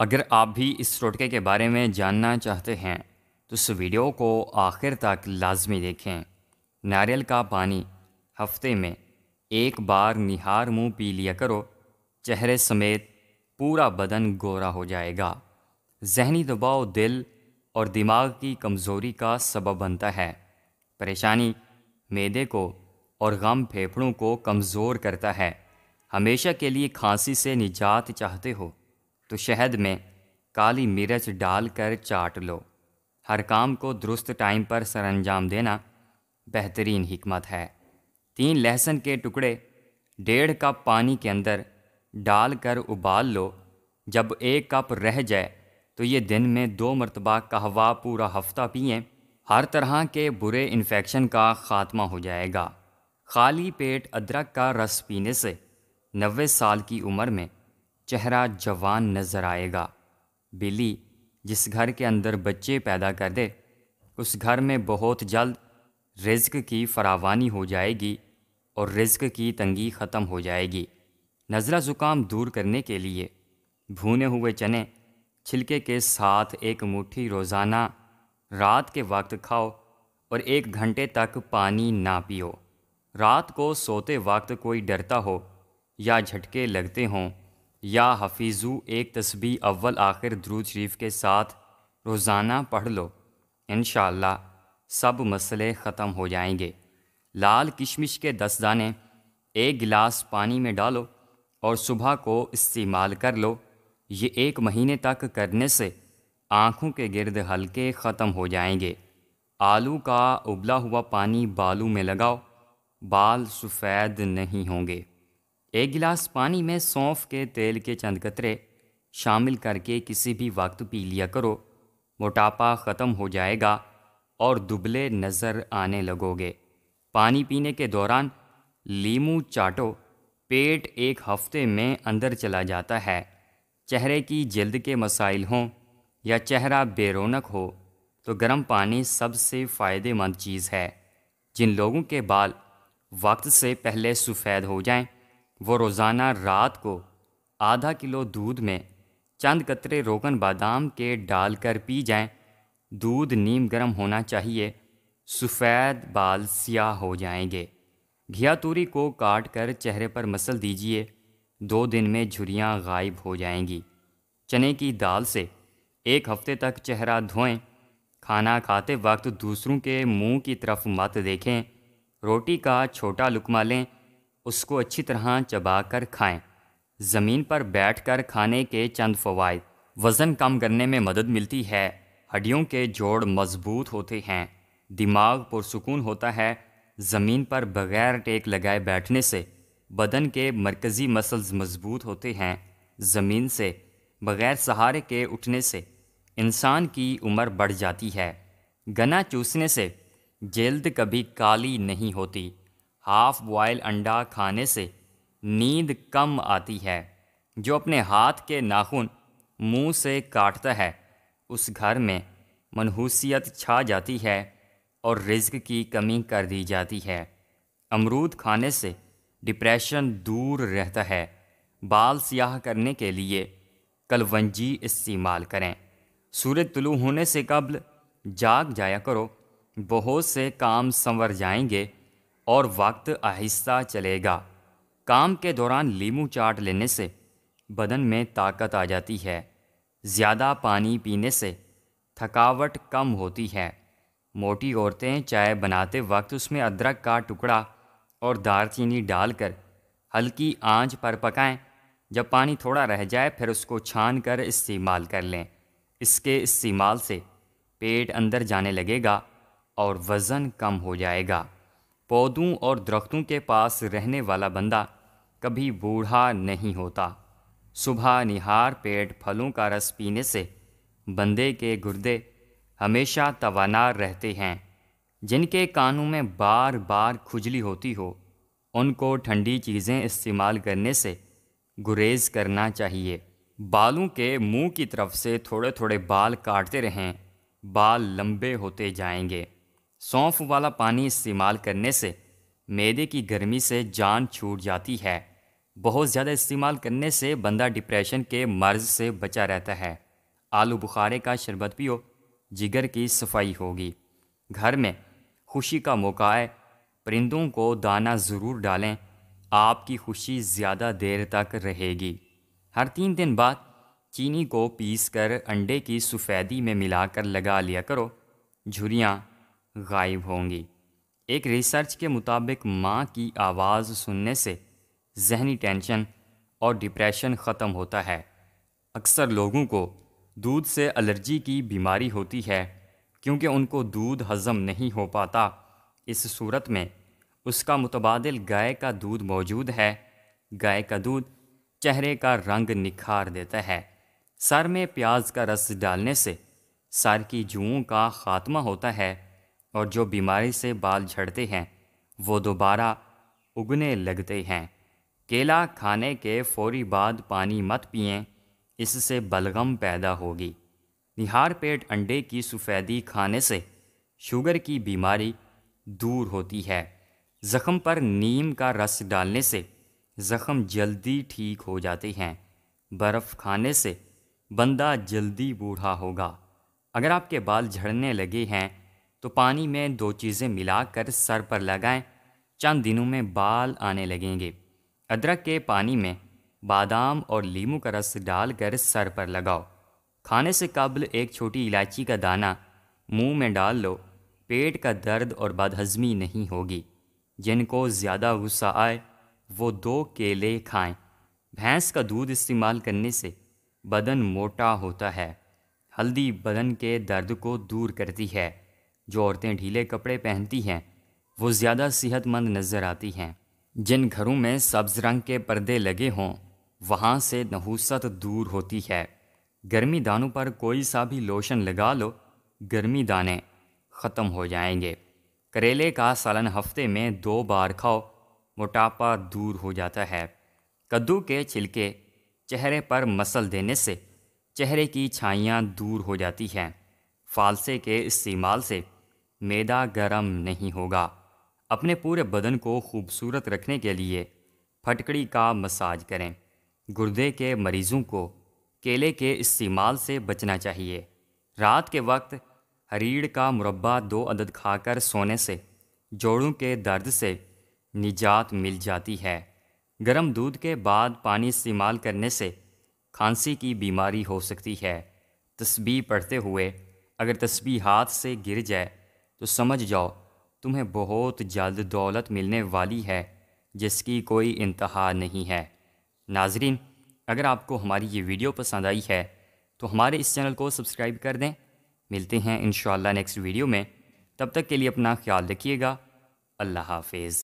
अगर आप भी इस टोटके के बारे में जानना चाहते हैं तो इस वीडियो को आखिर तक लाजमी देखें नारियल का पानी हफ्ते में एक बार निहार मुंह पी लिया करो चेहरे समेत पूरा बदन गोरा हो जाएगा जहनी दबाव दिल और दिमाग की कमज़ोरी का सबब बनता है परेशानी मैदे को और गम फेफड़ों को कमज़ोर करता है हमेशा के लिए खांसी से निजात चाहते हो तो शहद में काली मिर्च डालकर चाट लो हर काम को दुरुस्त टाइम पर सरंजाम देना बेहतरीन हिकमत है तीन लहसुन के टुकड़े डेढ़ कप पानी के अंदर डालकर उबाल लो जब एक कप रह जाए तो ये दिन में दो मरतबा कहवा पूरा हफ्ता पिए हर तरह के बुरे इन्फेक्शन का ख़ात्मा हो जाएगा खाली पेट अदरक का रस पीने से नबे साल की उम्र में चेहरा जवान नज़र आएगा बिल्ली जिस घर के अंदर बच्चे पैदा कर दे उस घर में बहुत जल्द रिज्क की फरावानी हो जाएगी और रिज्क की तंगी ख़त्म हो जाएगी नज़ला ज़ुकाम दूर करने के लिए भुने हुए चने छिलके के साथ एक मुट्ठी रोज़ाना रात के वक्त खाओ और एक घंटे तक पानी ना पियो रात को सोते वक्त कोई डरता हो या झटके लगते हों या हफीज़ू एक तस्बी अव्वल आखिर द्रूद शरीफ के साथ रोज़ाना पढ़ लो इन सब मसले ख़त्म हो जाएंगे लाल किशमिश के दस दाने एक गिलास पानी में डालो और सुबह को इस्तेमाल कर लो ये एक महीने तक करने से आँखों के गिरद हल्के ख़त्म हो जाएंगे आलू का उबला हुआ पानी बालू में लगाओ बाल सफ़ेद नहीं होंगे एक गिलास पानी में सौंफ के तेल के चंद कतरे शामिल करके किसी भी वक्त पी लिया करो मोटापा ख़त्म हो जाएगा और दुबले नज़र आने लगोगे पानी पीने के दौरान लीमू चाटो पेट एक हफ्ते में अंदर चला जाता है चेहरे की जल्द के मसाइल हों या चेहरा बेरोनक हो तो गर्म पानी सबसे फ़ायदेमंद चीज़ है जिन लोगों के बाल वक्त से पहले सफ़ेद हो जाएं वो रोज़ाना रात को आधा किलो दूध में चंद कतरे रोगन बादाम के डालकर पी जाएं, दूध नीम गर्म होना चाहिए सफ़ेद बाल सियाह हो जाएंगे घिया तूरी को काट कर चेहरे पर मसल दीजिए दो दिन में झुरियाँ गायब हो जाएंगी चने की दाल से एक हफ्ते तक चेहरा धोएं खाना खाते वक्त दूसरों के मुंह की तरफ मत देखें रोटी का छोटा लुकमा लें उसको अच्छी तरह चबा कर खाएँ ज़मीन पर बैठ कर खाने के चंद फ़वाद वज़न कम करने में मदद मिलती है हड्डियों के जोड़ मजबूत होते हैं दिमाग पुरसकून होता है ज़मीन पर बगैर टेक लगाए बैठने से बदन के मरकज़ी मसल्स मजबूत होते हैं ज़मीन से बग़ैर सहारे के उठने से इंसान की उम्र बढ़ जाती है गना चूसने से जल्द कभी काली नहीं होती हाफ बॉयल अंडा खाने से नींद कम आती है जो अपने हाथ के नाखून मुंह से काटता है उस घर में मनहूसियत छा जाती है और रिज्क की कमी कर दी जाती है अमरूद खाने से डिप्रेशन दूर रहता है बाल सियाह करने के लिए कलवंजी इस्तेमाल करें सूरज तुलू होने से कबल जाग जाया करो बहुत से काम संवर जाएंगे और वक्त आहिस्ता चलेगा काम के दौरान लीमू चाट लेने से बदन में ताकत आ जाती है ज़्यादा पानी पीने से थकावट कम होती है मोटी औरतें चाय बनाते वक्त उसमें अदरक का टुकड़ा और दारचीनी डालकर हल्की आंच पर पकाएं जब पानी थोड़ा रह जाए फिर उसको छान कर इस्तेमाल कर लें इसके इस्तेमाल से पेट अंदर जाने लगेगा और वज़न कम हो जाएगा पौधों और दरख्तों के पास रहने वाला बंदा कभी बूढ़ा नहीं होता सुबह निहार पेट फलों का रस पीने से बंदे के गुर्दे हमेशा तोाना रहते हैं जिनके कानों में बार बार खुजली होती हो उनको ठंडी चीज़ें इस्तेमाल करने से गुरेज करना चाहिए बालों के मुंह की तरफ से थोड़े थोड़े बाल काटते रहें बाल लंबे होते जाएंगे सौंफ वाला पानी इस्तेमाल करने से मैदे की गर्मी से जान छूट जाती है बहुत ज़्यादा इस्तेमाल करने से बंदा डिप्रेशन के मर्ज से बचा रहता है आलू बुखारे का शरबत पियो जिगर की सफाई होगी घर में खुशी का मौका है परिंदों को दाना ज़रूर डालें आपकी खुशी ज़्यादा देर तक रहेगी हर तीन दिन बाद चीनी को पीस कर अंडे की सफ़ेदी में मिलाकर लगा लिया करो झुरियाँ गायब होंगी एक रिसर्च के मुताबिक माँ की आवाज़ सुनने से जहनी टेंशन और डिप्रेशन ख़त्म होता है अक्सर लोगों को दूध से एलर्जी की बीमारी होती है क्योंकि उनको दूध हज़म नहीं हो पाता इस सूरत में उसका मुतबादल गाय का दूध मौजूद है गाय का दूध चेहरे का रंग निखार देता है सर में प्याज का रस डालने से सर की जुओं का ख़ात्मा होता है और जो बीमारी से बाल झड़ते हैं वो दोबारा उगने लगते हैं केला खाने के फौरी बाद पानी मत पिएं इससे बलगम पैदा होगी निहार पेट अंडे की सफ़ेदी खाने से शुगर की बीमारी दूर होती है ज़ख़म पर नीम का रस डालने से ज़ख़म जल्दी ठीक हो जाते हैं बर्फ़ खाने से बंदा जल्दी बूढ़ा होगा अगर आपके बाल झड़ने लगे हैं तो पानी में दो चीज़ें मिलाकर सर पर लगाएं चंद दिनों में बाल आने लगेंगे अदरक के पानी में बादाम और लीमू का रस डालकर सर पर लगाओ खाने से कबल एक छोटी इलायची का दाना मुंह में डाल लो पेट का दर्द और बदहजमी नहीं होगी जिनको ज़्यादा गुस्सा आए वो दो केले खाएं। भैंस का दूध इस्तेमाल करने से बदन मोटा होता है हल्दी बदन के दर्द को दूर करती है जो औरतें ढीले कपड़े पहनती हैं वो ज़्यादा सेहतमंद नज़र आती हैं जिन घरों में सब्ज रंग के पर्दे लगे हों वहाँ से नहूसत दूर होती है गर्मी दानों पर कोई सा भी लोशन लगा लो गर्मी दाने ख़त्म हो जाएंगे करेले का सालन हफ्ते में दो बार खाओ मोटापा दूर हो जाता है कद्दू के छिलके चेहरे पर मसल देने से चेहरे की छाइयाँ दूर हो जाती हैं फालसे के इस्तेमाल से मैदा गर्म नहीं होगा अपने पूरे बदन को खूबसूरत रखने के लिए फटकड़ी का मसाज करें गुर्दे के मरीज़ों को केले के इस्तेमाल से बचना चाहिए रात के वक्त हरीड़ का मुरबा दो अदद खाकर सोने से जोड़ों के दर्द से निजात मिल जाती है गर्म दूध के बाद पानी इस्तेमाल करने से खांसी की बीमारी हो सकती है तस्बी पढ़ते हुए अगर तस्बी हाथ से गिर जाए तो समझ जाओ तुम्हें बहुत जल्द दौलत मिलने वाली है जिसकी कोई इंतहा नहीं है नाजरीन अगर आपको हमारी ये वीडियो पसंद आई है तो हमारे इस चैनल को सब्सक्राइब कर दें मिलते हैं इन नेक्स्ट वीडियो में तब तक के लिए अपना ख्याल रखिएगा अल्लाह हाफिज़